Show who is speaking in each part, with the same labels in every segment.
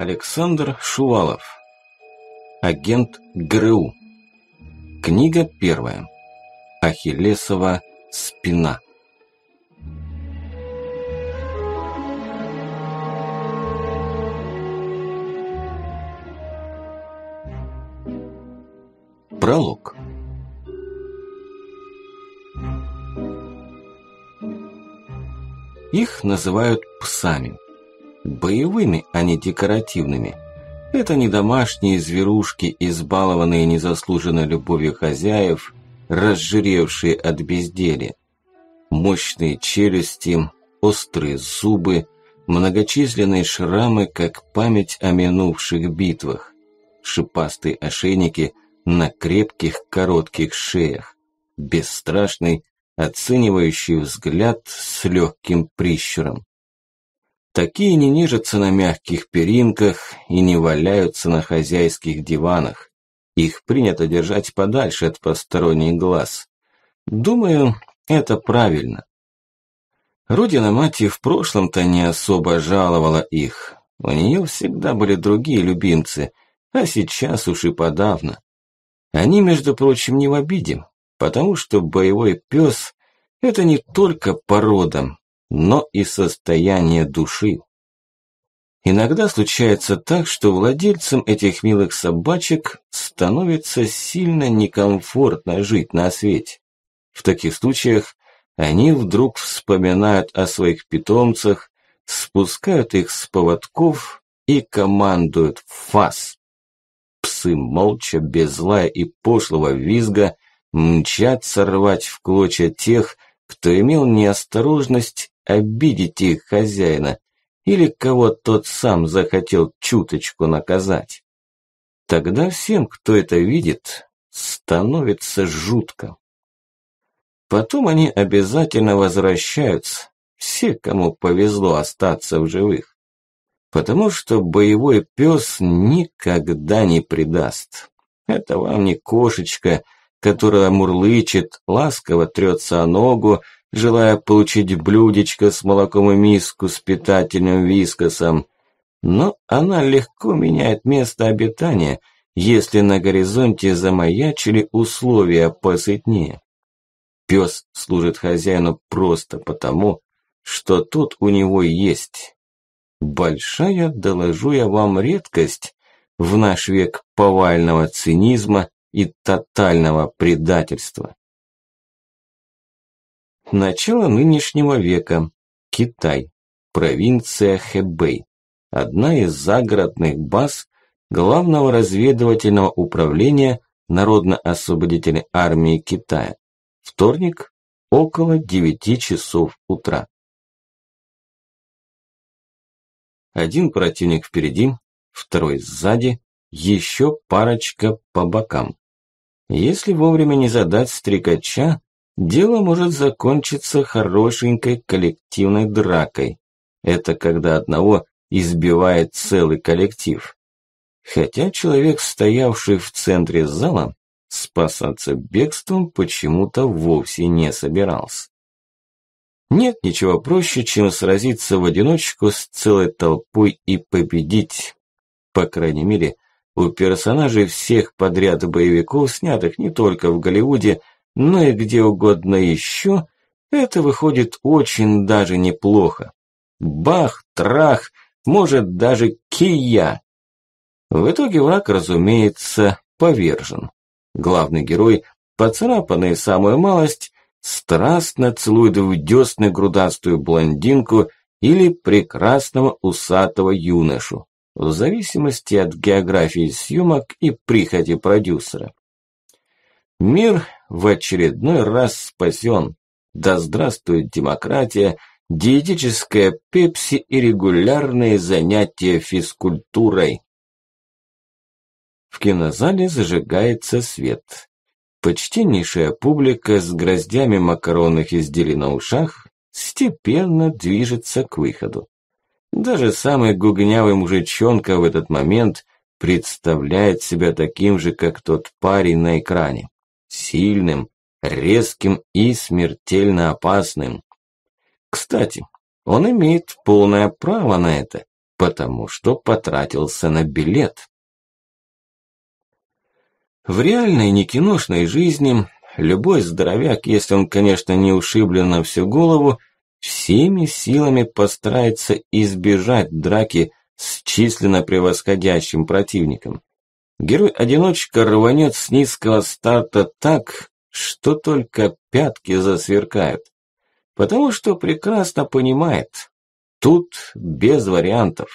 Speaker 1: Александр Шувалов. Агент ГРУ. Книга первая. Ахиллесова спина. Пролог. Их называют псами – Боевыми, а не декоративными. Это не домашние зверушки, избалованные незаслуженно любовью хозяев, разжиревшие от безделия. Мощные челюсти, острые зубы, многочисленные шрамы, как память о минувших битвах. Шипастые ошейники на крепких коротких шеях. Бесстрашный, оценивающий взгляд с легким прищуром. Такие не нижатся на мягких перинках и не валяются на хозяйских диванах. Их принято держать подальше от посторонних глаз. Думаю, это правильно. Родина мать и в прошлом-то не особо жаловала их. У нее всегда были другие любимцы, а сейчас уж и подавно. Они, между прочим, не в обиде, потому что боевой пес – это не только порода, но и состояние души. Иногда случается так, что владельцам этих милых собачек становится сильно некомфортно жить на свете. В таких случаях они вдруг вспоминают о своих питомцах, спускают их с поводков и командуют «фас». Псы молча, без злая и пошлого визга, мчат сорвать в клочья тех, кто имел неосторожность обидите их хозяина или кого тот сам захотел чуточку наказать. Тогда всем, кто это видит, становится жутко. Потом они обязательно возвращаются, все, кому повезло остаться в живых, потому что боевой пес никогда не предаст. Это вам не кошечка, которая мурлычет, ласково трется о ногу, желая получить блюдечко с молоком и миску с питательным вискосом. Но она легко меняет место обитания, если на горизонте замаячили условия посытнее. Пес служит хозяину просто потому, что тут у него есть. Большая, доложу я вам, редкость в наш век повального цинизма и тотального предательства. Начало нынешнего века. Китай. Провинция Хэбэй. Одна из загородных баз Главного разведывательного управления Народно-освободительной армии Китая. Вторник, около девяти часов утра. Один противник впереди, второй сзади, еще парочка по бокам. Если вовремя не задать стрекача, дело может закончиться хорошенькой коллективной дракой. Это когда одного избивает целый коллектив. Хотя человек, стоявший в центре зала, спасаться бегством почему-то вовсе не собирался. Нет ничего проще, чем сразиться в одиночку с целой толпой и победить. По крайней мере, у персонажей всех подряд боевиков, снятых не только в Голливуде, но ну и где угодно еще, это выходит очень даже неплохо. Бах, трах, может даже кия. В итоге враг, разумеется, повержен. Главный герой, поцарапанный самую малость, страстно целует в десны грудастую блондинку или прекрасного усатого юношу, в зависимости от географии съемок и прихоти продюсера. Мир в очередной раз спасен. Да здравствует демократия, диетическая пепси и регулярные занятия физкультурой. В кинозале зажигается свет. Почтеннейшая публика с гроздями макаронных изделий на ушах степенно движется к выходу. Даже самый гугнявый мужичонка в этот момент представляет себя таким же, как тот парень на экране сильным, резким и смертельно опасным. Кстати, он имеет полное право на это, потому что потратился на билет. В реальной не киношной жизни любой здоровяк, если он, конечно, не ушиблен на всю голову, всеми силами постарается избежать драки с численно превосходящим противником. Герой-одиночка рванет с низкого старта так, что только пятки засверкают. Потому что прекрасно понимает, тут без вариантов.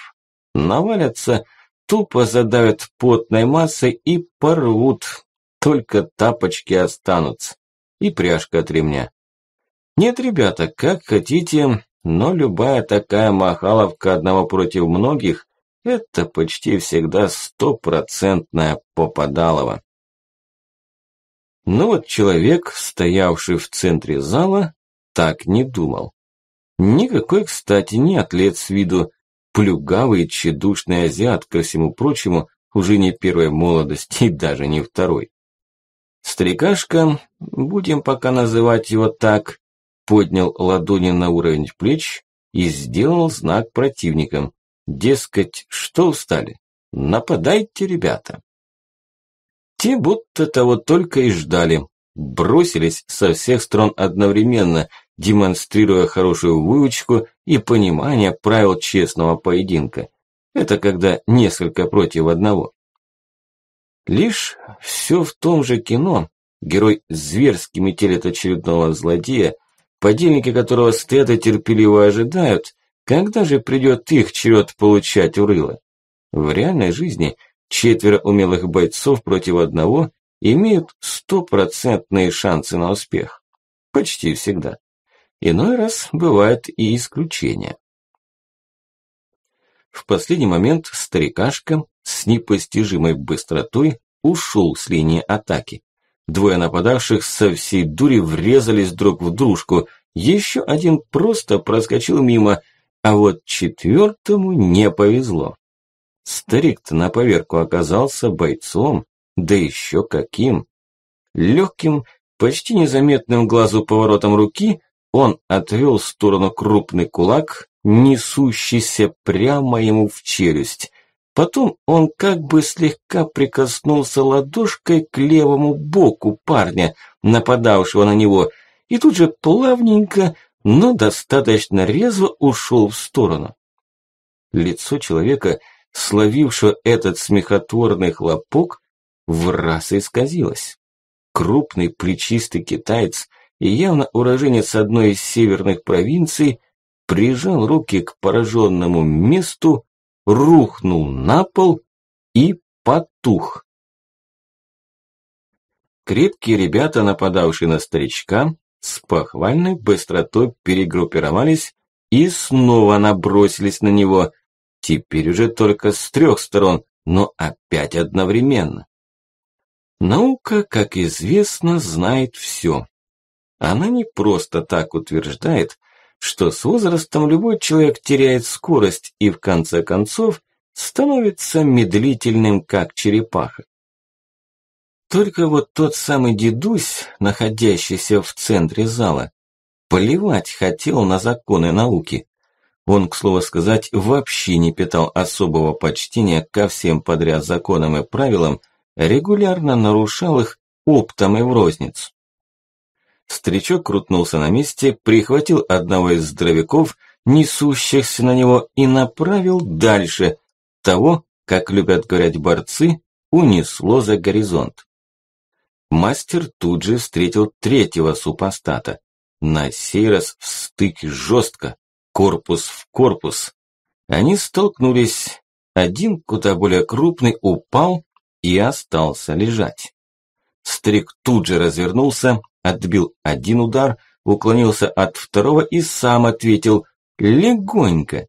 Speaker 1: Навалятся, тупо задавят потной массой и порвут. Только тапочки останутся. И пряжка от ремня. Нет, ребята, как хотите, но любая такая махаловка одного против многих это почти всегда стопроцентная попадалова. Но ну вот человек, стоявший в центре зала, так не думал. Никакой, кстати, не атлет с виду, плюгавый, тщедушный азиат, ко всему прочему, уже не первой молодости и даже не второй. Старикашка, будем пока называть его так, поднял ладони на уровень плеч и сделал знак противникам. Дескать, что устали? Нападайте, ребята. Те будто того только и ждали. Бросились со всех сторон одновременно, демонстрируя хорошую выучку и понимание правил честного поединка. Это когда несколько против одного. Лишь все в том же кино герой зверски метелит очередного злодея, подельники которого стоят терпеливо ожидают – когда же придет их черед получать урыло? В реальной жизни четверо умелых бойцов против одного имеют стопроцентные шансы на успех. Почти всегда. Иной раз бывают и исключения. В последний момент старикашка с непостижимой быстротой ушел с линии атаки. Двое нападавших со всей дури врезались друг в дружку, еще один просто проскочил мимо – а вот четвертому не повезло. Старик-то на поверку оказался бойцом, да еще каким. Легким, почти незаметным глазу поворотом руки он отвел в сторону крупный кулак, несущийся прямо ему в челюсть. Потом он как бы слегка прикоснулся ладошкой к левому боку парня, нападавшего на него, и тут же плавненько но достаточно резво ушел в сторону. Лицо человека, словившего этот смехотворный хлопок, в раз исказилось. Крупный плечистый китаец и явно уроженец одной из северных провинций прижал руки к пораженному месту, рухнул на пол и потух. Крепкие ребята, нападавшие на старичка, с похвальной быстротой перегруппировались и снова набросились на него. Теперь уже только с трех сторон, но опять одновременно. Наука, как известно, знает все. Она не просто так утверждает, что с возрастом любой человек теряет скорость и в конце концов становится медлительным, как черепаха. Только вот тот самый дедусь, находящийся в центре зала, плевать хотел на законы науки. Он, к слову сказать, вообще не питал особого почтения ко всем подряд законам и правилам, регулярно нарушал их оптом и в розницу. Старичок крутнулся на месте, прихватил одного из здоровяков, несущихся на него, и направил дальше. Того, как любят говорить борцы, унесло за горизонт. Мастер тут же встретил третьего супостата. На сей раз в стыке жестко, корпус в корпус. Они столкнулись. Один, куда более крупный, упал и остался лежать. Старик тут же развернулся, отбил один удар, уклонился от второго и сам ответил легонько,